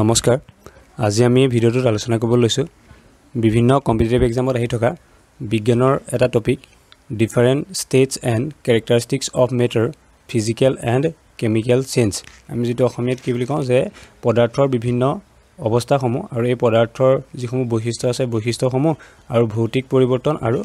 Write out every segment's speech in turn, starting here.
নমস্কাৰ আজি আমি ভিডিঅ'টোত আলোচনা কৰিবলৈ লৈছোঁ বিভিন্ন কম্পিটেটিভ এক্সামত আহি থকা বিজ্ঞানৰ এটা topic different states and characteristics of matter physical and chemical change আমি যিটো অসমীয়াত কি বুলি কওঁ যে পদাৰ্থৰ বিভিন্ন অৱস্থাসমূহ আৰু এই পদাৰ্থৰ যিসমূহ বৈশিষ্ট্য আছে বৈশিষ্ট্যসমূহ আৰু ভৌতিক পৰিৱৰ্তন আৰু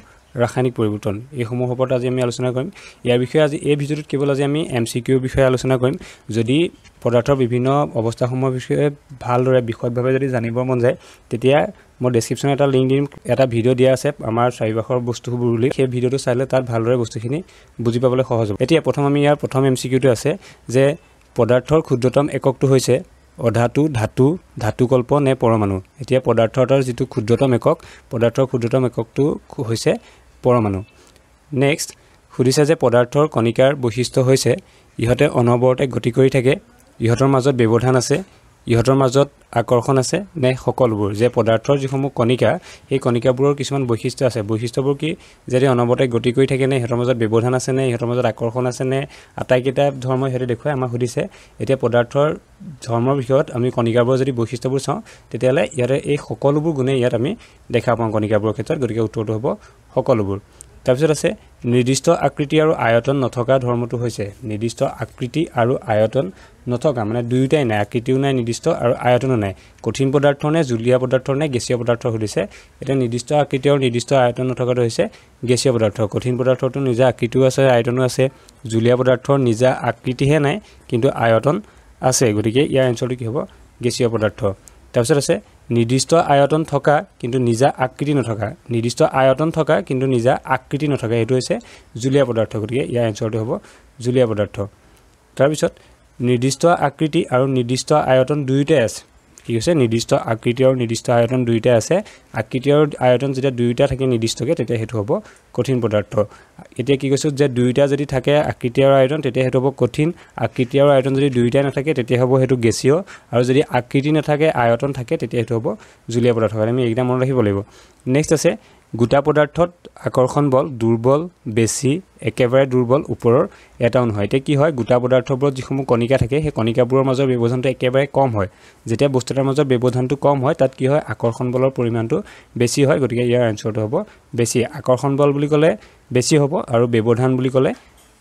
ৰাসায়নিক পৰিৱৰ্তন এইসমূহৰ ওপৰত আজি আমি আলোচনা কৰিম ইয়াৰ বিষয়ে আজি এই ভিডিঅ'টোত কেৱল আজি আমি এম চি কিউৰ বিষয়ে আলোচনা কৰিম যদি পদাৰ্থৰ বিভিন্ন অৱস্থাসমূহৰ বিষয়ে ভালদৰে বিশদভাৱে যদি জানিব মন যায় তেতিয়া মই ডেছক্ৰিপশ্যনত এটা লিংক দিম এটা ভিডিঅ' দিয়া আছে আমাৰ চাৰিপাশৰ বস্তুবোৰ বুলি সেই ভিডিঅ'টো চাই লৈ তাত ভালদৰে বস্তুখিনি বুজি পাবলৈ সহজ হ'ব এতিয়া প্ৰথম আমি ইয়াৰ প্ৰথম এম চি কিউটো আছে যে পদাৰ্থৰ ক্ষুদ্ৰতম এককটো হৈছে অধাতু ধাতু ধাতুকল্প নে পৰমাণু এতিয়া পদাৰ্থৰ যিটো ক্ষুদ্ৰতম একক পদাৰ্থৰ ক্ষুদ্ৰতম এককটো হৈছে পৰমাণু নেক্সট সুধিছে যে পদাৰ্থৰ কণিকাৰ বৈশিষ্ট্য হৈছে ইহঁতে অনবৰতে গতি কৰি থাকে ইহঁতৰ মাজত ব্যৱধান আছে ইহঁতৰ মাজত আকৰ্ষণ আছে নে সকলোবোৰ যে পদাৰ্থৰ যিসমূহ কণিকা সেই কণিকাবোৰৰ কিছুমান বৈশিষ্ট্য আছে বৈশিষ্ট্যবোৰ কি যদি অনবতে গতি কৰি থাকে নে সিহঁতৰ মাজত ব্যৱধান আছে নে সিহঁতৰ মাজত আকৰ্ষণ আছে নে আটাইকেইটা ধৰ্ম সিহঁতে দেখুৱাই আমাক সুধিছে এতিয়া পদাৰ্থৰ ধৰ্মৰ বিষয়ত আমি কণিকাবোৰৰ যদি বৈশিষ্ট্যবোৰ চাওঁ তেতিয়াহ'লে ইয়াতে এই সকলোবোৰ গুণেই ইয়াত আমি দেখা পাওঁ কণিকাবোৰৰ ক্ষেত্ৰত গতিকে উত্তৰটো হ'ব সকলোবোৰ তাৰপিছত আছে নিৰ্দিষ্ট আকৃতি আৰু আয়তন নথকা ধৰ্মটো হৈছে নিৰ্দিষ্ট আকৃতি আৰু আয়তন নথকা মানে দুয়োটাই নাই আকৃতিও নাই নিৰ্দিষ্ট আৰু আয়তনো নাই কঠিন পদাৰ্থ নে জুলীয়া পদাৰ্থ নে গেছীয় পদাৰ্থ সুধিছে এতিয়া নিৰ্দিষ্ট আকৃতি আৰু নিৰ্দিষ্ট আয়তন নথকাটো হৈছে গেছীয় পদাৰ্থ কঠিন পদাৰ্থটো নিজা আকৃতিও আছে আয়তনো আছে জুলীয়া পদাৰ্থৰ নিজা আকৃতিহে নাই কিন্তু আয়তন আছে গতিকে ইয়াৰ এঞ্চাৰটো কি হ'ব গেছীয় পদাৰ্থ তাৰপিছত আছে নিৰ্দিষ্ট আয়তন থকা কিন্তু নিজা আকৃতি নথকা নিৰ্দিষ্ট আয়তন থকা কিন্তু নিজা আকৃতি নথকা সেইটো হৈছে জুলীয়া পদাৰ্থ গতিকে ইয়াৰ এঞ্চাৰটো হ'ব জুলীয়া পদাৰ্থ তাৰপিছত নিৰ্দিষ্ট আকৃতি আৰু নিৰ্দিষ্ট আয়তন দুয়োটাই আছে কি আছে নিৰ্দিষ্ট আকৃতি আৰু নিৰ্দিষ্ট আয়তন দুয়োটাই আছে আকৃতি আৰু আয়তন যেতিয়া দুয়োটা থাকে নিৰ্দিষ্টকৈ তেতিয়া সেইটো হ'ব কঠিন পদাৰ্থ এতিয়া কি কৈছোঁ যে দুয়োটা যদি থাকে আকৃতি আৰু আয়তন তেতিয়া সেইটো হ'ব কঠিন আকৃতি আৰু আয়তন যদি দুয়োটাই নাথাকে তেতিয়া হ'ব সেইটো গেছীয় আৰু যদি আকৃতি নাথাকে আয়তন থাকে তেতিয়া সেইটো হ'ব জুলীয়া পদাৰ্থ আমি এইকেইটা মনত ৰাখিব লাগিব নেক্সট আছে গোটা পদাৰ্থত আকৰ্ষণ বল দুৰ্বল বেছি একেবাৰে দুৰ্বল ওপৰৰ এটা নহয় এতিয়া কি হয় গোটা পদাৰ্থবোৰত যিসমূহ কণিকা থাকে সেই কণিকাবোৰৰ মাজৰ ব্যৱধানটো একেবাৰে কম হয় যেতিয়া বস্তু এটাৰ মাজৰ ব্যৱধানটো কম হয় তাত কি হয় আকৰ্ষণ বলৰ পৰিমাণটো বেছি হয় গতিকে ইয়াৰ এঞ্চাৰটো হ'ব বেছি আকৰ্ষণ বল বুলি ক'লে বেছি হ'ব আৰু ব্যৱধান বুলি ক'লে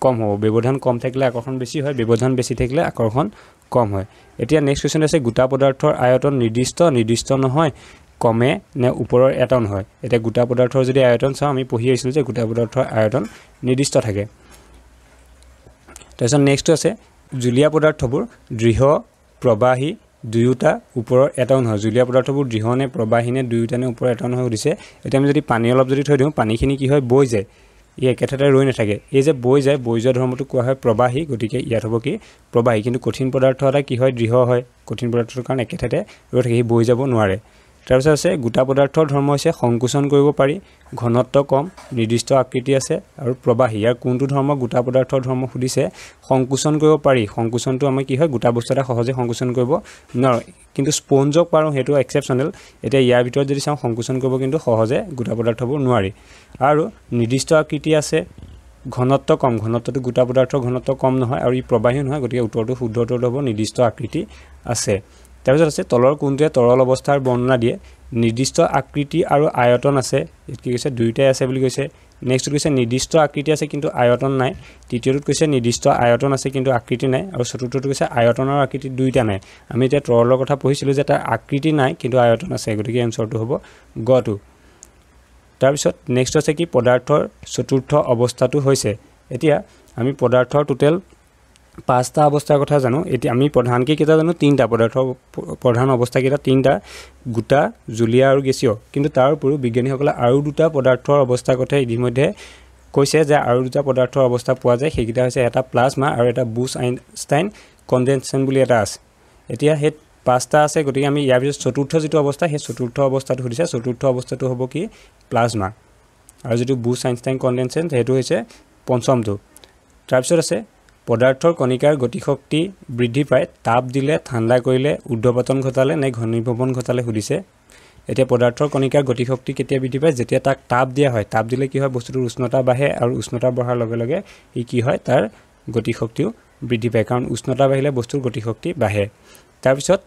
কম হ'ব ব্যৱধান কম থাকিলে আকৰ্ষণ বেছি হয় ব্যৱধান বেছি থাকিলে আকৰ্ষণ কম হয় এতিয়া নেক্সট কুৱেশ্যন আছে গোটা পদাৰ্থৰ আয়তন নিৰ্দিষ্ট নিৰ্দিষ্ট নহয় কমে নে ওপৰৰ এটন হয় এতিয়া গোটা পদাৰ্থৰ যদি আয়তন চাওঁ আমি পঢ়ি আহিছিলোঁ যে গোটা পদাৰ্থৰ আয়তন নিৰ্দিষ্ট থাকে তাৰপিছত নেক্সটটো আছে জুলীয়া পদাৰ্থবোৰ দৃঢ় প্ৰবাহী দুয়োটা ওপৰৰ এটাউন হয় জুলীয়া পদাৰ্থবোৰ দৃঢ় নে প্ৰবাহী নে দুয়োটা নে ওপৰৰ এটাউন হৈ উঠিছে এতিয়া আমি যদি পানী অলপ যদি থৈ দিওঁ পানীখিনি কি হয় বৈ যায় ই একেঠাইতে ৰৈ নাথাকে এই যে বৈ যায় বৈ যোৱা ধৰ্মটো কোৱা হয় প্ৰবাহী গতিকে ইয়াত হ'ব কি প্ৰবাহী কিন্তু কঠিন পদাৰ্থ এটা কি হয় দৃঢ় হয় কঠিন পদাৰ্থটোৰ কাৰণে একেঠাইতে ৰৈ থাকে সি বৈ যাব নোৱাৰে তাৰপিছত আছে গোটা পদাৰ্থৰ ধৰ্ম হৈছে সংকোচন কৰিব পাৰি ঘনত্ব কম নিৰ্দিষ্ট আকৃতি আছে আৰু প্ৰবাহী ইয়াৰ কোনটো ধৰ্ম গোটা পদাৰ্থৰ ধৰ্ম সুধিছে সংকোচন কৰিব পাৰি সংকোচনটো আমাৰ কি হয় গোটা বস্তু এটা সহজে সংকোচন কৰিব নোৱাৰোঁ কিন্তু স্পঞ্জক পাৰোঁ সেইটো এক্সেপশ্যনেল এতিয়া ইয়াৰ ভিতৰত যদি চাওঁ সংকোচন কৰিব কিন্তু সহজে গোটা পদাৰ্থবোৰ নোৱাৰি আৰু নিৰ্দিষ্ট আকৃতি আছে ঘনত্ব কম ঘনত্বটো গোটা পদাৰ্থৰ ঘনত্ব কম নহয় আৰু ই প্ৰবাহী নহয় গতিকে উত্তৰটো শুদ্ধ উত্তৰটো হ'ব নিৰ্দিষ্ট আকৃতি আছে তাৰপিছত আছে তলৰ কোনটোৱে তৰল অৱস্থাৰ বৰ্ণনা দিয়ে নিৰ্দিষ্ট আকৃতি আৰু আয়তন আছে কি কৈছে দুয়োটাই আছে বুলি কৈছে নেক্সটটোত কৈছে নিৰ্দিষ্ট আকৃতি আছে কিন্তু আয়তন নাই তৃতীয়টোত কৈছে নিৰ্দিষ্ট আয়তন আছে কিন্তু আকৃতি নাই আৰু চতুৰ্থটো কৈছে আয়তন আৰু আকৃতি দুয়োটা নাই আমি এতিয়া তৰলৰ কথা পঢ়িছিলোঁ যে তাৰ আকৃতি নাই কিন্তু আয়তন আছে গতিকে এনচাৰটো হ'ব গটো তাৰপিছত নেক্সট আছে কি পদাৰ্থৰ চতুৰ্থ অৱস্থাটো হৈছে এতিয়া আমি পদাৰ্থৰ টোটেল পাঁচটা অৱস্থাৰ কথা জানো এতিয়া আমি প্ৰধানকৈ কেইটা জানো তিনিটা পদাৰ্থ প্ৰধান অৱস্থাকেইটা তিনিটা গোটা জুলীয়া আৰু গেছীয় কিন্তু তাৰ উপৰিও বিজ্ঞানীসকলে আৰু দুটা পদাৰ্থৰ অৱস্থাৰ কথা ইতিমধ্যে কৈছে যে আৰু দুটা পদাৰ্থৰ অৱস্থা পোৱা যায় সেইকেইটা হৈছে এটা প্লাজমা আৰু এটা বুচ আইনষ্টাইন কনডেনচন বুলি এটা আছে এতিয়া সেই পাঁচটা আছে গতিকে আমি ইয়াৰ পিছত চতুৰ্থ যিটো অৱস্থা সেই চতুৰ্থ অৱস্থাটো সুধিছে চতুৰ্থ অৱস্থাটো হ'ব কি প্লাজমা আৰু যিটো বুচ আইনষ্টাইন কনডেনচেন সেইটো হৈছে পঞ্চমটো তাৰপিছত আছে পদাৰ্থৰ কণিকাৰ গতিশক্তি বৃদ্ধি পায় তাপ দিলে ঠাণ্ডা কৰিলে উদ্ধপাতন ঘটালে নে ঘনীভৱন ঘটালে সুধিছে এতিয়া পদাৰ্থৰ কণিকাৰ গতিশক্তি কেতিয়া বৃদ্ধি পায় যেতিয়া তাক তাপ দিয়া হয় তাপ দিলে কি হয় বস্তুটোৰ উষ্ণতা বাঢ়ে আৰু উষ্ণতা বঢ়াৰ লগে লগে ই কি হয় তাৰ গতিশক্তিও বৃদ্ধি পায় কাৰণ উষ্ণতা বাঢ়িলে বস্তুৰ গতিশক্তি বাঢ়ে তাৰপিছত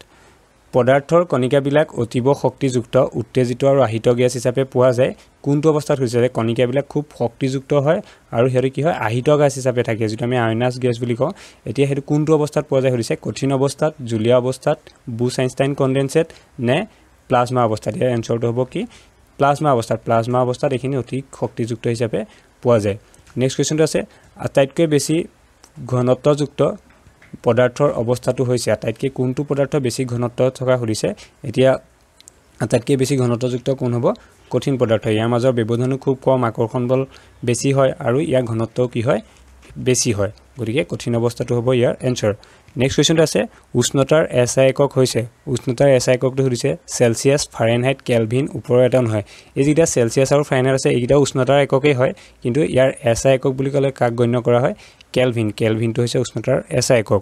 পদাৰ্থৰ কণিকাবিলাক অতীৱ শক্তিযুক্ত উত্তেজিত আৰু আহিত গেছ হিচাপে পোৱা যায় কোনটো অৱস্থাত হৈছে যে কণিকাবিলাক খুব শক্তিযুক্ত হয় আৰু সিহঁতে কি হয় আহিত গেছ হিচাপে থাকে যিটো আমি আইনাছ গেছ বুলি কওঁ এতিয়া সেইটো কোনটো অৱস্থাত পোৱা যায় সুধিছে কঠিন অৱস্থাত জুলীয়া অৱস্থাত বু চাইনষ্টাইন কনডেনচেট নে প্লাজমা অৱস্থাত ইয়াৰ এনচাৰটো হ'ব কি প্লাজমা অৱস্থাত প্লাজমা অৱস্থাত এইখিনি অতি শক্তিযুক্ত হিচাপে পোৱা যায় নেক্সট কুৱেশ্যনটো আছে আটাইতকৈ বেছি ঘনত্বযুক্ত পদাৰ্থৰ অৱস্থাটো হৈছে আটাইতকৈ কোনটো পদাৰ্থ বেছি ঘনত্ব থকা সুধিছে এতিয়া আটাইতকৈ বেছি ঘনত্বযুক্ত কোন হ'ব কঠিন পদাৰ্থ ইয়াৰ মাজৰ ব্যৱধানো খুব কম আকৰ্ষণ বল বেছি হয় আৰু ইয়াৰ ঘনত্বও কি হয় বেছি হয় গতিকে কঠিন অৱস্থাটো হ'ব ইয়াৰ এনচাৰ নেক্সট কুৱেশ্যনটো আছে উষ্ণতাৰ এছ আই একক হৈছে উষ্ণতাৰ এছ আই এককটো সুধিছে চেলচিয়াছ ফাৰেনহাইট কেলভিন ওপৰৰ এটা নহয় এইকেইটা চেলচিয়াছ আৰু ফাৰেনহাইট আছে এইকেইটা উষ্ণতাৰ এককেই হয় কিন্তু ইয়াৰ এছ আই একক বুলি ক'লে কাক গণ্য কৰা হয় কেলভিন কেলভিনটো হৈছে উষ্ণতাৰ এছা একক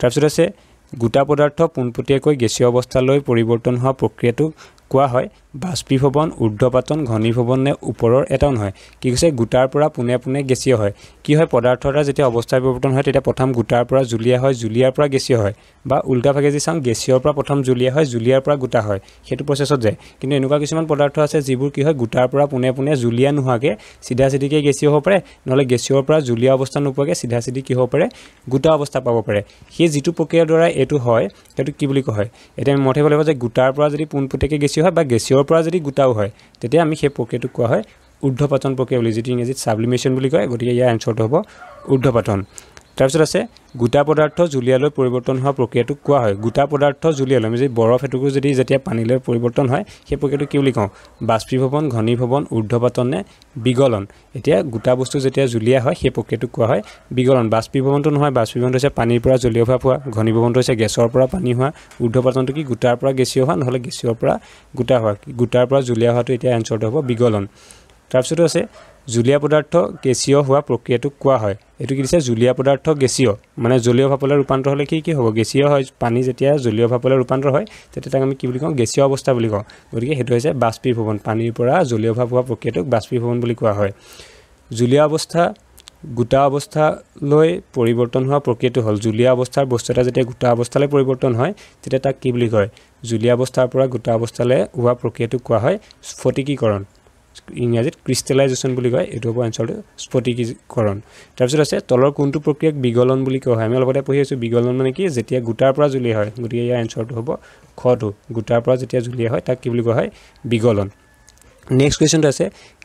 তাৰপিছত আছে গোটা পদাৰ্থ পোনপটীয়াকৈ গেছীয় অৱস্থালৈ পৰিৱৰ্তন হোৱা প্ৰক্ৰিয়াটো কোৱা হয় বাষ্পীভৱন ঊৰ্ধপাতন ঘনীভৱন নে ওপৰৰ এটাও নহয় কি কৈছে গোটাৰ পৰা পোনে পোনে গেছীয় হয় কি হয় পদাৰ্থ এটা যেতিয়া অৱস্থা পৰিৱৰ্তন হয় তেতিয়া প্ৰথম গোটাৰ পৰা জুলীয়া হয় জুলীয়াৰ পৰা গেছীয় হয় বা উল্টা ভাগে যি চাওঁ গেছিয়ৰ পৰা প্ৰথম জুলীয়া হয় জুলীয়াৰ পৰা গোটা হয় সেইটো প্ৰচেছত যায় কিন্তু এনেকুৱা কিছুমান পদাৰ্থ আছে যিবোৰ কি হয় গোটাৰ পৰা পোনে পোনে জুলীয়া নোহোৱাকৈ চিধা চিধিকৈ গেছীয় হ'ব পাৰে নহ'লে গেছিয়ৰ পৰা জুলীয়া অৱস্থা নোপোৱাকৈ চিধা চিধি কি হ'ব পাৰে গোটা অৱস্থা পাব পাৰে সেই যিটো প্ৰক্ৰিয়াৰ দ্বাৰা এইটো হয় সেইটো কি বুলি কয় এতিয়া আমি মই থাকিব লাগিব যে গোটাৰ পৰা যদি পোনপটীয়াকৈ গেছি হয় বা গেছীয়ৰ পৰা যদি গোটাও হয় তেতিয়া আমি সেই প্ৰক্ৰিয়াটোক কোৱা হয় ঊৰ্ধপাতন প্ৰক্ৰিয়া বুলি যিটো ইংৰাজীত ছাবলিমেশ্যন বুলি কয় গতিকে ইয়াৰ এনচাৰটো হ'ব ঊৰ্ধপাতন তাৰপিছত আছে গোটা পদাৰ্থ জুলীয়ালৈ পৰিৱৰ্তন হোৱা প্ৰক্ৰিয়াটোক কোৱা হয় গোটা পদাৰ্থ জুলীয়ালৈ আমি যদি বৰফ এটুকু যদি যেতিয়া পানীলৈ পৰিৱৰ্তন হয় সেই প্ৰক্ৰিয়াটো কি বুলি কওঁ বাষ্পীভৱন ঘনীভৱন ঊৰ্ধপাতন নে বিগলন এতিয়া গোটা বস্তু যেতিয়া জুলীয়া হয় সেই প্ৰক্ৰিয়াটোক কোৱা হয় বিগলন বাষ্পীভৱনটো নহয় বাষ্পীভৱনটো হৈছে পানীৰ পৰা জলীয় ভাৱ হোৱা ঘনীভৱনটো হৈছে গেছৰ পৰা পানী হোৱা ঊৰ্ধপাতনটো কি গোটাৰ পৰা গেছীয় হোৱা নহ'লে গেছীয়ৰ পৰা গোটা হোৱা গোটাৰ পৰা জুলীয়া হোৱাটো এতিয়া এনচাৰটো হ'ব বিগলন তাৰপিছতো আছে জুলীয়া পদাৰ্থ গেছীয় হোৱা প্ৰক্ৰিয়াটোক কোৱা হয় এইটো কি দিছে জুলীয়া পদাৰ্থ গেছীয় মানে জলীয় ভাপলৈ ৰূপান্তৰ হ'লে কি কি হ'ব গেছীয় হয় পানী যেতিয়া জলীয় ভাপলৈ ৰূপান্তৰ হয় তেতিয়া তাক আমি কি বুলি কওঁ গেছীয় অৱস্থা বুলি কওঁ গতিকে সেইটো হৈছে বাষ্পীভৱন পানীৰ পৰা জলীয় ভাৱ হোৱা প্ৰক্ৰিয়াটোক বাষ্পীভৱন বুলি কোৱা হয় জুলীয়া অৱস্থা গোটা অৱস্থালৈ পৰিৱৰ্তন হোৱা প্ৰক্ৰিয়াটো হ'ল জুলীয়া অৱস্থাৰ বস্তু এটা যেতিয়া গোটা অৱস্থালৈ পৰিৱৰ্তন হয় তেতিয়া তাক কি বুলি কয় জুলীয়া অৱস্থাৰ পৰা গোটা অৱস্থালৈ হোৱা প্ৰক্ৰিয়াটোক কোৱা হয় স্ফটিকীকৰণ ইংৰাজীত ক্ৰিষ্টেলাইজেশ্যন বুলি কয় এইটো হ'ব এনচাৰটো স্ফটিকীকৰণ তাৰপিছত আছে তলৰ কোনটো প্ৰক্ৰিয়াক বিগলন বুলি কোৱা হয় আমি অলপতে পঢ়ি আছোঁ বিগলন মানে কি যেতিয়া গোটাৰ পৰা জুলীয়া হয় গতিকে ইয়াৰ এনচাৰটো হ'ব খটো গোটাৰ পৰা যেতিয়া জুলীয়া হয় তাক কি বুলি কোৱা হয় বিগলন নেক্সট কুৱেশ্যনটো আছে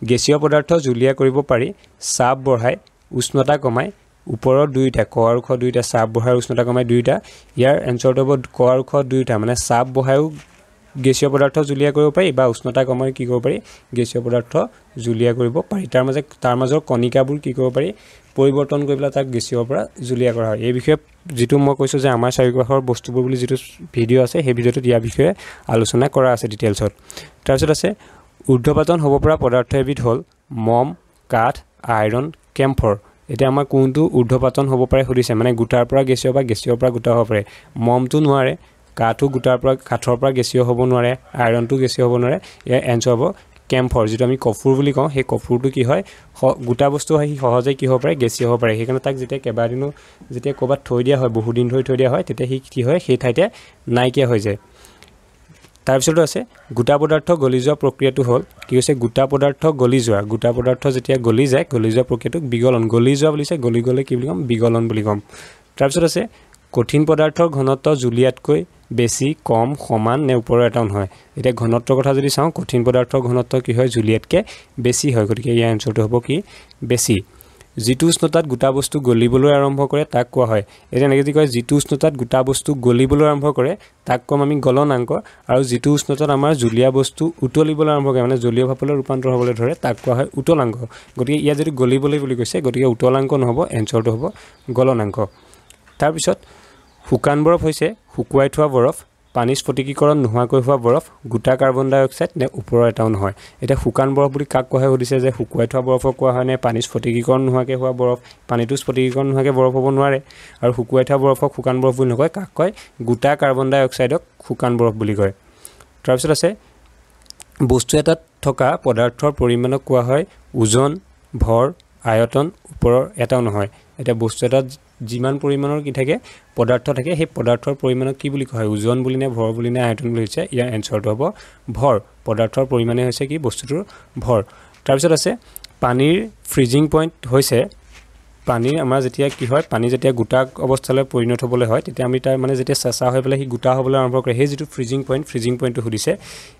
গেছীয় পদাৰ্থ জুলীয়া কৰিব পাৰি চাপ বঢ়াই উষ্ণতা কমাই ওপৰৰ দুয়োটা ক আৰু খ দুয়োটা চাপ বঢ়াই উষ্ণতা কমাই দুয়োটা ইয়াৰ এঞ্চাৰটো হ'ব ক আৰু খ দুয়োটা মানে চাপ বঢ়ায়ো গেছীয় পদাৰ্থ জুলীয়া কৰিব পাৰি বা উষ্ণতা কমাই কি কৰিব পাৰি গেছীয় পদাৰ্থ জুলীয়া কৰিব পাৰি তাৰ মাজে তাৰ মাজৰ কণিকাবোৰ কি কৰিব পাৰি পৰিৱৰ্তন কৰি পেলাই তাক গেছীয় পৰা জুলীয়া কৰা হয় এই বিষয়ে যিটো মই কৈছোঁ যে আমাৰ চাৰিগ্ৰাহৰ বস্তুবোৰ বুলি যিটো ভিডিঅ' আছে সেই ভিডিঅ'টোত ইয়াৰ বিষয়ে আলোচনা কৰা আছে ডিটেইলছত তাৰপিছত আছে ঊৰ্ধপাতন হ'ব পৰা পদাৰ্থ এবিধ হ'ল মম কাঠ আইৰণ কেম্ফৰ এতিয়া আমাৰ কোনটো ঊৰ্ধপাতন হ'ব পাৰে সুধিছে মানে গোটাৰ পৰা গেছীয় বা গেছীয়ৰ পৰা গোটা হ'ব পাৰে মমটো নোৱাৰে কাঠো গোটাৰ পৰা কাঠৰ পৰা গেছীয় হ'ব নোৱাৰে আইৰণটো গেছীয় হ'ব নোৱাৰে ইয়াৰ এনচাৰ হ'ব কেম্ফৰ যিটো আমি কফুৰ বুলি কওঁ সেই কফুৰটো কি হয় গোটা বস্তু হয় সি সহজে কি হ'ব পাৰে গেছীয় হ'ব পাৰে সেইকাৰণে তাক যেতিয়া কেইবাদিনো যেতিয়া ক'ৰবাত থৈ দিয়া হয় বহুদিন ধৰি থৈ দিয়া হয় তেতিয়া সি কি হয় সেই ঠাইতে নাইকিয়া হৈ যায় তাৰপিছতো আছে গোটা পদাৰ্থ গলি যোৱা প্ৰক্ৰিয়াটো হ'ল কি হৈছে গোটা পদাৰ্থ গলি যোৱা গোটা পদাৰ্থ যেতিয়া গলি যায় গলি যোৱা প্ৰক্ৰিয়াটোক বিগলন গলি যোৱা বুলিছে গলি গ'লে কি বুলি ক'ম বিগলন বুলি ক'ম তাৰপিছত আছে কঠিন পদাৰ্থৰ ঘনত্ব জুলীয়াতকৈ বেছি কম সমান নে ওপৰৰ এটাউন হয় এতিয়া ঘনত্বৰ কথা যদি চাওঁ কঠিন পদাৰ্থৰ ঘনত্ব কি হয় জুলিয়েটকৈ বেছি হয় গতিকে ইয়াৰ এঞ্চাৰটো হ'ব কি বেছি যিটো উষ্ণতাত গোটা বস্তু গলিবলৈ আৰম্ভ কৰে তাক কোৱা হয় এতিয়া এনেকৈ যদি কয় যিটো উষ্ণতাত গোটা বস্তু গলিবলৈ আৰম্ভ কৰে তাক ক'ম আমি গলনাংক আৰু যিটো উষ্ণতাত আমাৰ জুলীয়া বস্তু উতলিবলৈ আৰম্ভ কৰে মানে জলীয় ভাৱলৈ ৰূপান্তৰ হ'বলৈ ধৰে তাক কোৱা হয় উতলাংক গতিকে ইয়াত যদি গলিবলৈ বুলি কৈছে গতিকে উতলাংক নহ'ব এঞ্চাৰটো হ'ব গলনাংক তাৰপিছত শুকান বৰফ হৈছে শুকুৱাই থোৱা বৰফ পানী স্ফটিকীকৰণ নোহোৱাকৈ হোৱা বৰফ গোটা কাৰ্বন ডাই অক্সাইড নে ওপৰৰ এটাও নহয় এতিয়া শুকান বৰফ বুলি কাক কোৱা হয় সুধিছে যে শুকুৱাই থোৱা বৰফক কোৱা হয়নে পানী স্ফটিকীকৰণ নোহোৱাকৈ হোৱা বৰফ পানীটো স্ফটিকীকৰণ নোহোৱাকৈ বৰফ হ'ব নোৱাৰে আৰু শুকুৱাই থোৱা বৰফক শুকান বৰফ বুলি নকয় কাক কয় গোটা কাৰ্বন ডাই অক্সাইডক শুকান বৰফ বুলি কয় তাৰপিছত আছে বস্তু এটাত থকা পদাৰ্থৰ পৰিমাণক কোৱা হয় ওজন ভৰ আয়তন ওপৰৰ এটাও নহয় এতিয়া বস্তু এটাত যিমান পৰিমাণৰ কি থাকে পদাৰ্থ থাকে সেই পদাৰ্থৰ পৰিমাণক কি বুলি কোৱা হয় ওজন বুলি নে ভৰ বুলি নে আয়তন বুলি হৈছে ইয়াৰ এনচাৰটো হ'ব ভৰ পদাৰ্থৰ পৰিমাণে হৈছে কি বস্তুটোৰ ভৰ তাৰপিছত আছে পানীৰ ফ্ৰিজিং পইণ্ট হৈছে পানীৰ আমাৰ যেতিয়া কি হয় পানী যেতিয়া গোটা অৱস্থালৈ পৰিণত হ'বলৈ হয় তেতিয়া আমি তাৰ মানে যেতিয়া চেঁচা হৈ পেলাই সি গোটা হ'বলৈ আৰম্ভ কৰে সেই যিটো ফ্ৰিজিং পইণ্ট ফ্ৰিজিং পইণ্টটো সুধিছে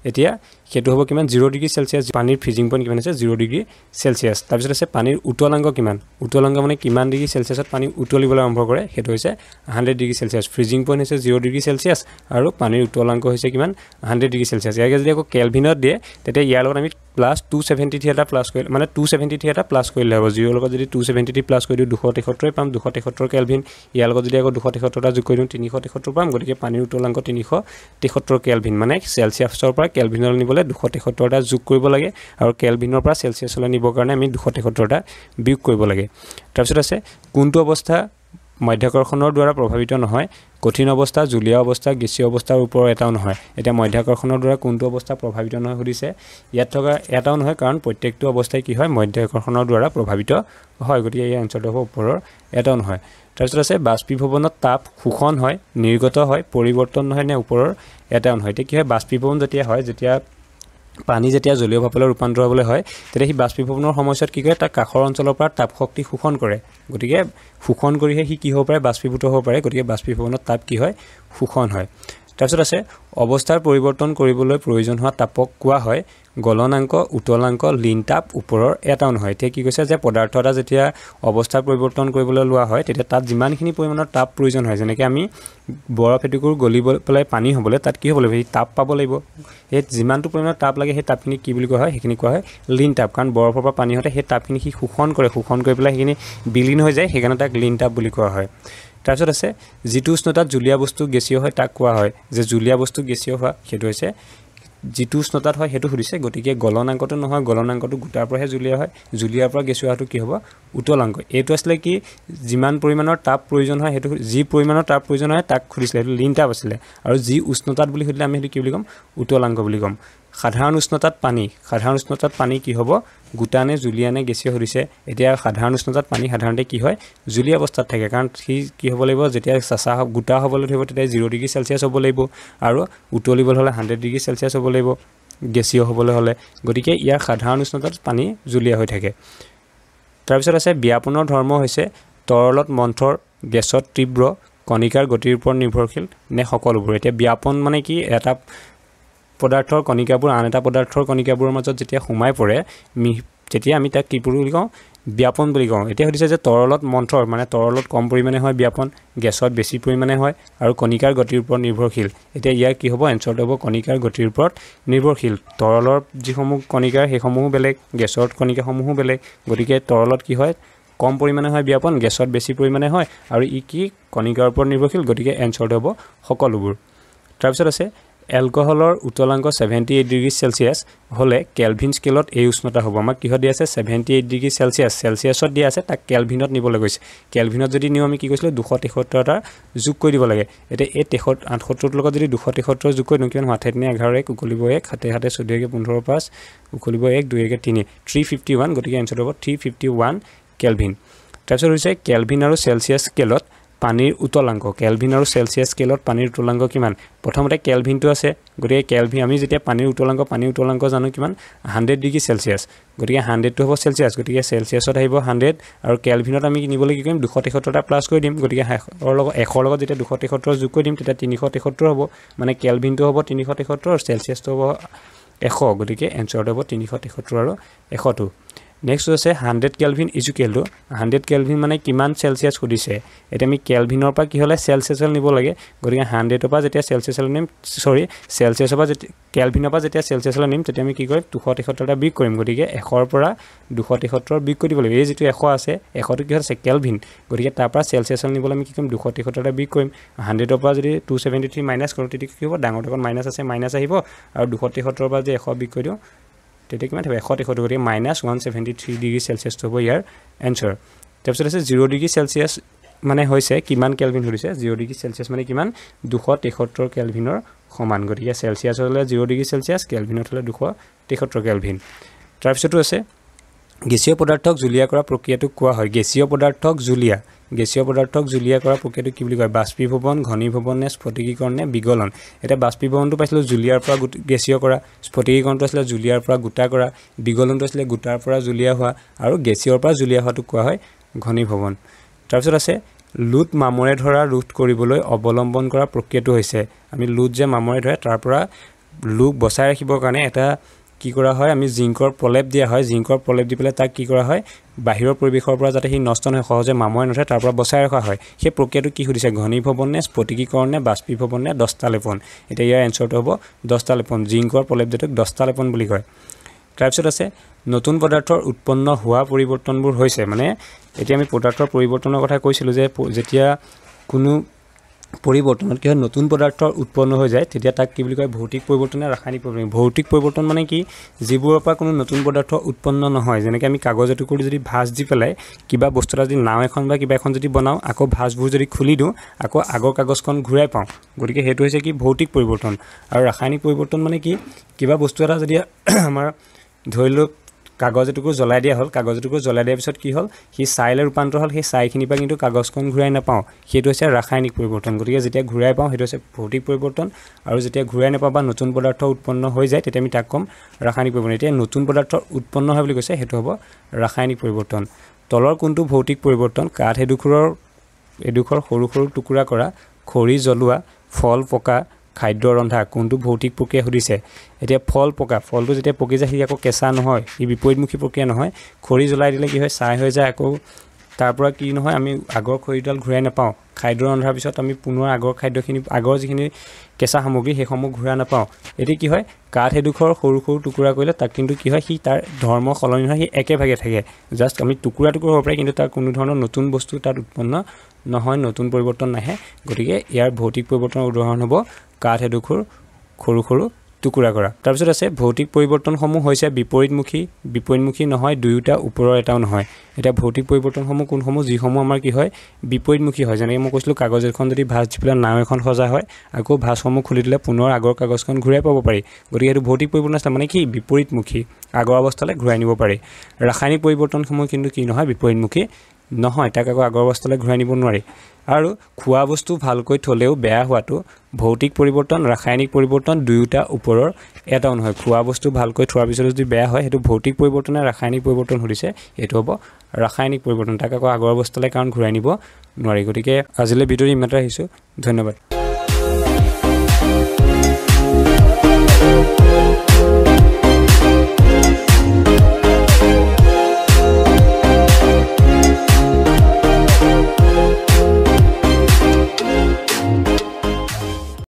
এতিয়া সেইটো হ'ব কিমান জিৰ' ডিগ্ৰী চেলচিয়াছ পানীৰ ফ্ৰিজিং পইণ্ট কিমান আছে জিৰ' ডিগ্ৰী চেলচিয়াছ তাৰপিছত আছে পানীৰ উতলাংগ কিমান উতলাংগ মানে কিমান ডিগ্ৰী চেলচিয়াছত পানী উতলিবলৈ আৰম্ভ কৰে সেইটো হৈছে hundred degree Celsius freezing point হৈছে জিৰ' ডিগ্ৰী চেলচিয়াছ আৰু পানীৰ উতলাংগ হৈছে কিমান হাণ্ড্ৰেড ডিগ্ৰী চেলচিয়াছ ইয়াকে যদি আকৌ কেলভিনত দিয়ে তেতিয়া ইয়াৰ লগত আমি প্লাছ টু ছেভেণ্টি থ্ৰী এটা প্লাছ কৰিলে মানে টু ছেভেণ্টি থ্ৰী এটা প্লাছ কৰিলে হ'ব জিৰ' লগত যদি টু ছেভেণ্টি থ্ৰী প্লাছ কৰি যদিও দুশ তেসত্তৰে পাম দুশ তেসত্তৰ কেলভিন ইয়াৰ লগত যদি আকৌ দুশ তেসত্তৰটা যোগ কৰি দিওঁ তিনিশ তেসত্তৰ পাম গতিকে পানীৰ উতলাংক তিনিশ তেসত্তৰ কেলভিন মানে চেলছিয়াছৰ পৰা কেলভিনলৈ নিবলৈ দুশ তেসত্তৰটা যোগ কৰিব লাগে আৰু কেলভিনৰ পৰা চেলছিয়াছলৈ নিবৰ কাৰণে আমি দুশ তেসত্তৰটা বিয়োগ কৰিব লাগে তাৰপিছত আছে কোনটো অৱস্থা মধ্যাকৰ্ষণৰ দ্বাৰা প্ৰভাৱিত নহয় কঠিন অৱস্থা জুলীয়া অৱস্থা গেছি অৱস্থাৰ ওপৰত এটাও নহয় এতিয়া মধ্যাকৰ্ষণৰ দ্বাৰা কোনটো অৱস্থা প্ৰভাৱিত নহয় সুধিছে ইয়াত থকা এটাও নহয় কাৰণ প্ৰত্যেকটো অৱস্থাই কি হয় মধ্যাকৰ্ষণৰ দ্বাৰা প্ৰভাৱিত হয় গতিকে এই অঞ্চলটো হ'ব ওপৰৰ এটাও নহয় তাৰপিছত আছে বাষ্পীভৱনত তাপ শোষণ হয় নিৰ্গত হয় পৰিৱৰ্তন নহয় নে ওপৰৰ এটাও নহয় এতিয়া কি হয় বাষ্পীভৱন যেতিয়া হয় যেতিয়া পানী যেতিয়া জলীয় ভাৱলৈ ৰূপান্তৰ হ'বলৈ হয় তেতিয়া সি বাষ্পীভৱনৰ সময়ছোৱাত কি কৰে তাৰ কাষৰ অঞ্চলৰ পৰা তাপ শক্তি শোষণ কৰে গতিকে শোষণ কৰিহে সি কি হ'ব পাৰে বাষ্পীভূত হ'ব পাৰে গতিকে বাষ্পীভৱনত তাপ কি হয় শোষণ হয় তাৰপিছত আছে অৱস্থাৰ পৰিৱৰ্তন কৰিবলৈ প্ৰয়োজন হোৱা তাপক কোৱা হয় গলনাংক উতলাংক লিনতাপ ওপৰৰ এটা নহয় এতিয়া কি কৈছে যে পদাৰ্থ এটা যেতিয়া অৱস্থাৰ পৰিৱৰ্তন কৰিবলৈ লোৱা হয় তেতিয়া তাত যিমানখিনি পৰিমাণৰ তাপ প্ৰয়োজন হয় যেনেকৈ আমি বৰফ এটুকুৰ গলি পেলাই পানী হ'বলৈ তাত কি হ'ব লাগিব সেই তাপ পাব লাগিব সেই যিমানটো পৰিমাণৰ তাপ লাগে সেই তাপখিনি কি বুলি কোৱা হয় সেইখিনি কোৱা হয় লিনতাপ কাৰণ বৰফৰ পৰা পানী হওঁতে সেই তাপখিনি সি শোষণ কৰে শোষণ কৰি পেলাই সেইখিনি বিলীন হৈ যায় সেইকাৰণে তাক লিনতাপ বুলি কোৱা হয় তাৰপিছত আছে যিটো উষ্ণতাত জুলীয়া বস্তু গেছীয় হয় তাক কোৱা হয় যে জুলীয়া বস্তু গেছীয় হোৱা সেইটো হৈছে যিটো উষ্ণতাত হয় সেইটো সুধিছে গতিকে গলনাংকটো নহয় গলনাংকটো গোটাৰ পৰাহে জুলীয়া হয় জুলীয়াৰ পৰা গেছুৱা হোৱাটো কি হ'ব উতলাংক এইটো আছিলে কি যিমান পৰিমাণৰ তাপ প্ৰয়োজন হয় সেইটো যি পৰিমাণৰ তাপ প্ৰয়োজন হয় তাক সুধিছিলে সেইটো লিন তাপ আছিলে আৰু যি উষ্ণতাত বুলি সুধিলে আমি সেইটো কি বুলি ক'ম উতলাংক বুলি ক'ম সাধাৰণ উষ্ণতাত পানী সাধাৰণ উষ্ণতাত পানী কি হ'ব গোটানে জুলীয়ানে গেছীয় সৰিছে এতিয়া সাধাৰণ উষ্ণতাত পানী সাধাৰণতে কি হয় জুলীয়া অৱস্থাত থাকে কাৰণ সি কি হ'ব লাগিব যেতিয়া চাচা হওক গোটা হ'বলৈ ধৰিব তেতিয়া জিৰ' ডিগ্ৰী চেলচিয়াছ হ'ব লাগিব আৰু উতলিবলৈ হ'লে হাণ্ড্ৰেড ডিগ্ৰী চেলচিয়াছ হ'ব লাগিব গেছীয় হ'বলৈ হ'লে গতিকে ইয়াৰ সাধাৰণ উষ্ণতাত পানী জুলীয়া হৈ থাকে তাৰপিছত আছে ব্যাপনৰ ধৰ্ম হৈছে তৰলত মন্থৰ গেছত তীব্ৰ কণিকাৰ গতিৰ ওপৰত নিৰ্ভৰশীল নে সকলোবোৰ এতিয়া ব্যাপন মানে কি এটা পদাৰ্থৰ কণিকাবোৰ আন এটা পদাৰ্থৰ কণিকাবোৰৰ মাজত যেতিয়া সোমাই পৰে তেতিয়া আমি তাক কি বুলি কওঁ ব্যাপন বুলি কওঁ এতিয়া সুধিছে যে তৰলত মন্থৰ মানে তৰলত কম পৰিমাণে হয় ব্যাপন গেছত বেছি পৰিমাণে হয় আৰু কণিকাৰ গতিৰ ওপৰত নিৰ্ভৰশীল এতিয়া ইয়াৰ কি হ'ব এনচাৰটো হ'ব কণিকাৰ গতিৰ ওপৰত নিৰ্ভৰশীল তৰলৰ যিসমূহ কণিকাৰ সেইসমূহো বেলেগ গেছৰ কণিকাসমূহো বেলেগ গতিকে তৰলত কি হয় কম পৰিমাণে হয় ব্যাপন গেছত বেছি পৰিমাণে হয় আৰু ই কি কণিকাৰ ওপৰত নিৰ্ভৰশীল গতিকে এনচাৰটো হ'ব সকলোবোৰ তাৰপিছত আছে এলকহলৰ উতলাংক ছেভেণ্টি এইট ডিগ্ৰী চেলচিয়াছ হ'লে কেলভিন স্কেলত এই উষ্ণতা হ'ব আমাক কিহত দিয়া আছে ছেভেণ্টি এইট ডিগ্ৰী চেলচিয়াছ চেলচিয়াছত দিয়া আছে তাক কেলভিনত নিবলৈ কৈছে কেলভিনত যদি নিওঁ আমি কি কৈছিলোঁ দুশ তেসত্তৰটা যোগ কৰি দিব লাগে এতিয়া এই তেসত আঠসত্তৰটোৰ লগত যদি দুশ তেসত্তৰ যোগ কৰি দিওঁ কিমান হোৱা ঠাইতনি এঘাৰ এক উকলিব এক হাতে হাতে চৈধ্য একে পোন্ধৰ পাঁচ উকলিব এক দুই একে তিনি থ্ৰী ফিফটি ওৱান গতিকে এনচাৰটো হ'ব থ্ৰী ফিফটি ওৱান কেলভিন তাৰপিছত হৈছে কেলভিন আৰু চেলচিয়াছ স্কেলত পানীৰ উতলাংক কেলভিন আৰু চেলচিয়াছ স্কেলত পানীৰ উতলাংক কিমান প্ৰথমতে কেলভিনটো আছে গতিকে কেলভিন আমি যেতিয়া পানীৰ উতলাংক পানীৰ উতলাংক জানো কিমান হাণ্ড্ৰেড ডিগ্ৰী চেলচিয়াছ গতিকে হাণ্ড্ৰেডটো হ'ব চেলচিয়াছ গতিকে চেলচিয়াছত আহিব হাণ্ড্ৰেড আৰু কেলভিনত আমি কিনিবলৈ কি কৰিম দুশ তেসত্তৰটা প্লাছ কৰি দিম গতিকে শেষৰ লগত এশৰ লগত যেতিয়া দুশ তেসত্তৰ যোগ কৰি দিম তেতিয়া তিনিশ তেসত্তৰ হ'ব মানে কেলভিনটো হ'ব তিনিশ তেসত্তৰ আৰু চেলচিয়াছটো হ'ব এশ গতিকে এনচাৰটো হ'ব তিনিশ তেসত্তৰ আৰু এশটো নেক্সট আছে হাণ্ড্ৰেড কেলভিন ইজু কেলটো হাণ্ড্ৰেড কেলভিন মানে কিমান চেলচিয়াছ সুধিছে এতিয়া আমি কেলভিনৰ পৰা কি হ'লে চেলচিয়াছ নিব লাগে গতিকে হাণ্ড্ৰেডৰ পৰা যেতিয়া চেলচিয়াছ নিম চৰি চেলচিয়াছৰ পৰা যেতিয়া কেলভিনৰ পৰা যেতিয়া চেলচিয়াছলৈ নিম তেতিয়া আমি কি কৰিম দুশ তেসত্তৰটা বিগ কৰিম গতিকে এশৰ পৰা দুশ তেসত্তৰ বিগ কৰি দিব লাগিব এই যিটো এশ আছে এশটো কি আছে কেলভিন গতিকে তাৰ পৰা চেলচিয়াছ নিবলৈ আমি কি কৰিম দুশ তেসত্তৰটা বিগ কৰিম হাণ্ড্ৰেডৰ পৰা যদি টু ছেভেণ্টি থ্ৰী মাইনাছ কৰোঁ তেতিয়া কি হ'ব ডাঙৰ ডাঙৰ মাইনাছ আছে মাইনাছ আহিব আৰু দুশ তেসত্তৰৰ পৰা যদি এশ বিগ কৰি দিওঁ তেতিয়া কিমান থাকিব এশ তেসত্তৰ গতিকে minus one seventy three degree চেলচিয়াছটো হ'ব ইয়াৰ এনচাৰ তাৰপিছত আছে জিৰ' ডিগ্ৰী চেলচিয়াছ মানে হৈছে কিমান কেলভিন ধৰিছে জিৰ' ডিগ্ৰী চেলচিয়াছ মানে কিমান দুশ তেসত্তৰ কেলভিনৰ সমান গতিকে চেলচিয়াছত হ'লে জিৰ' ডিগ্ৰী চেলচিয়াছ কেলভিনত হ'লে দুশ তেসত্তৰ কেলভিন তাৰপিছতো আছে গেছীয় পদাৰ্থক জুলীয়া কৰা প্ৰক্ৰিয়াটোক কোৱা হয় গেছীয় পদাৰ্থক জুলীয়া গেছীয় পদাৰ্থক জুলীয়া কৰা প্ৰক্ৰিয়াটো কি বুলি কয় বাষ্পীভৱন ঘনীভৱন নে স্ফটিকীকৰণ নে বিগলন এতিয়া বাষ্পীভৱনটো পাইছিলোঁ জুলীয়াৰ পৰা গোট গেছীয় কৰা স্ফটিকীকৰণটো আছিলে জুলীয়াৰ পৰা গোটা কৰা বিগলনটো আছিলে গোটাৰ পৰা জুলীয়া হোৱা আৰু গেছীয়ৰ পৰা জুলীয়া হোৱাটো কোৱা হয় ঘনীভৱন তাৰপিছত আছে লোট মামৰে ধৰা ৰোধ কৰিবলৈ অৱলম্বন কৰা প্ৰক্ৰিয়াটো হৈছে আমি লোট যে মামৰে ধৰে তাৰ পৰা লোক বচাই ৰাখিবৰ কাৰণে এটা কি কৰা হয় আমি জিংকৰ প্ৰলেপ দিয়া হয় জিংকৰ প্ৰলেপ দি পেলাই তাক কি কৰা হয় বাহিৰৰ পৰিৱেশৰ পৰা যাতে সি নষ্ট নহয় সহজে মামৰে নুঠে তাৰ পৰা বচাই ৰখা হয় সেই প্ৰক্ৰিয়াটো কি সুধিছে ঘনী ভৱন নে স্ফটিকীকৰণ নে বাষ্পীভৱন নে দহটা লেপন এতিয়া ইয়াৰ এনচাৰটো হ'ব দহটা লেপন জিংকৰ প্ৰলেপ যিটোক দহটা লেপন বুলি কয় তাৰপিছত আছে নতুন পদাৰ্থৰ উৎপন্ন হোৱা পৰিৱৰ্তনবোৰ হৈছে মানে এতিয়া আমি পদাৰ্থৰ পৰিৱৰ্তনৰ কথা কৈছিলোঁ যে যেতিয়া কোনো পৰিৱৰ্তনত কি হয় নতুন পদাৰ্থ উৎপন্ন হৈ যায় তেতিয়া তাক কি বুলি কয় ভৌতিক পৰিৱৰ্তন ৰাসায়নিক পৰিৱৰ্তন ভৌতিক পৰিৱৰ্তন মানে কি যিবোৰৰ পৰা কোনো নতুন পদাৰ্থ উৎপন্ন নহয় যেনেকৈ আমি কাগজ এটুকুৰি যদি ভাঁজ দি পেলাই কিবা বস্তু এটা যদি নাও এখন বা কিবা এখন যদি বনাওঁ আকৌ ভাঁজবোৰ যদি খুলি দিওঁ আকৌ আগৰ কাগজখন ঘূৰাই পাওঁ গতিকে সেইটো হৈছে কি ভৌতিক পৰিৱৰ্তন আৰু ৰাসায়নিক পৰিৱৰ্তন মানে কি কিবা বস্তু এটা যদি আমাৰ ধৰি লওক কাগজ এটুকু জ্বলাই দিয়া হ'ল কাগজ এটুকু জ্বলাই দিয়াৰ পিছত কি হ'ল সি ছাইলৈ ৰূপান্তৰ হ'ল সেই ছাইখিনিৰ পৰা কিন্তু কাগজখন ঘূৰাই নাপাওঁ সেইটো হৈছে ৰাসায়নিক পৰিৱৰ্তন গতিকে যেতিয়া ঘূৰাই পাওঁ সেইটো হৈছে ভৌতিক পৰিৱৰ্তন আৰু যেতিয়া ঘূৰাই নাপাওঁ বা নতুন পদাৰ্থ উৎপন্ন হৈ যায় তেতিয়া আমি তাক ক'ম ৰাসায়নিক পৰিৱৰ্তন এতিয়া নতুন পদাৰ্থ উৎপন্ন হয় বুলি কৈছে সেইটো হ'ব ৰাসায়নিক পৰিৱৰ্তন তলৰ কোনটো ভৌতিক পৰিৱৰ্তন কাঠ এডোখৰৰ এডোখৰ সৰু সৰু টুকুৰা কৰা খৰি জ্বলোৱা ফল পকা খাদ্য ৰন্ধা কোনটো ভৌতিক প্ৰক্ৰিয়া সুধিছে এতিয়া ফল পকা ফলটো যেতিয়া পকি যায় সি আকৌ কেঁচা নহয় সি বিপৰীতমুখী প্ৰক্ৰিয়া নহয় খৰি জ্বলাই দিলে কি হয় ছাই হৈ যায় আকৌ তাৰ পৰা কি নহয় আমি আগৰ খৰিডাল ঘূৰাই নাপাওঁ খাদ্য ৰন্ধাৰ পিছত আমি পুনৰ আগৰ খাদ্যখিনি আগৰ যিখিনি কেঁচা সামগ্ৰী সেইসমূহ ঘূৰাই নাপাওঁ এতিয়া কি হয় কাঠ সেইডোখৰ সৰু সৰু টুকুৰা কৰিলে তাক কিন্তু কি হয় সি তাৰ ধৰ্ম সলনি নহয় সি একেভাগে থাকে জাষ্ট আমি টুকুৰা টুকুৰা হ'ব পাৰে কিন্তু তাৰ কোনো ধৰণৰ নতুন বস্তু তাত উৎপন্ন নহয় নতুন পৰিৱৰ্তন নাহে গতিকে ইয়াৰ ভৌতিক পৰিৱৰ্তনৰ উদাহৰণ হ'ব কাঠ এডোখৰ সৰু সৰু টুকুৰা কৰা তাৰপিছত আছে ভৌতিক পৰিৱৰ্তনসমূহ হৈছে বিপৰীতমুখী বিপৰীতমুখী নহয় দুয়োটা ওপৰৰ এটাও নহয় এতিয়া ভৌতিক পৰিৱৰ্তনসমূহ কোনসমূহ যিসমূহ আমাৰ কি হয় বিপৰীতমুখী হয় যেনেকৈ মই কৈছিলোঁ কাগজ এখন যদি ভাঁজ দি পেলাই নাও এখন সজা হয় আকৌ ভাঁজসমূহ খুলি দিলে পুনৰ আগৰ কাগজখন ঘূৰাই পাব পাৰি গতিকে সেইটো ভৌতিক পৰিৱৰ্তন আছিলে মানে কি বিপৰীতমুখী আগৰ অৱস্থালৈ ঘূৰাই নিব পাৰি ৰাসায়নিক পৰিৱৰ্তনসমূহ কিন্তু কি নহয় বিপৰীতমুখী নহয় তাক আকৌ আগৰ অৱস্থালৈ ঘূৰাই নিব নোৱাৰি আৰু খোৱা বস্তু ভালকৈ থ'লেও বেয়া হোৱাটো ভৌতিক পৰিৱৰ্তন ৰাসায়নিক পৰিৱৰ্তন দুয়োটা ওপৰৰ এটা নহয় খোৱা বস্তু ভালকৈ থোৱাৰ পিছত যদি বেয়া হয় সেইটো ভৌতিক পৰিৱৰ্তনে ৰাসায়নিক পৰিৱৰ্তন সুধিছে সেইটো হ'ব ৰাসায়নিক পৰিৱৰ্তন তাক আকৌ আগৰ অৱস্থালৈ কাৰণ ঘূৰাই নিব নোৱাৰি গতিকে আজিলৈ ভিডিঅ'টো ইমানতে আহিছোঁ ধন্যবাদ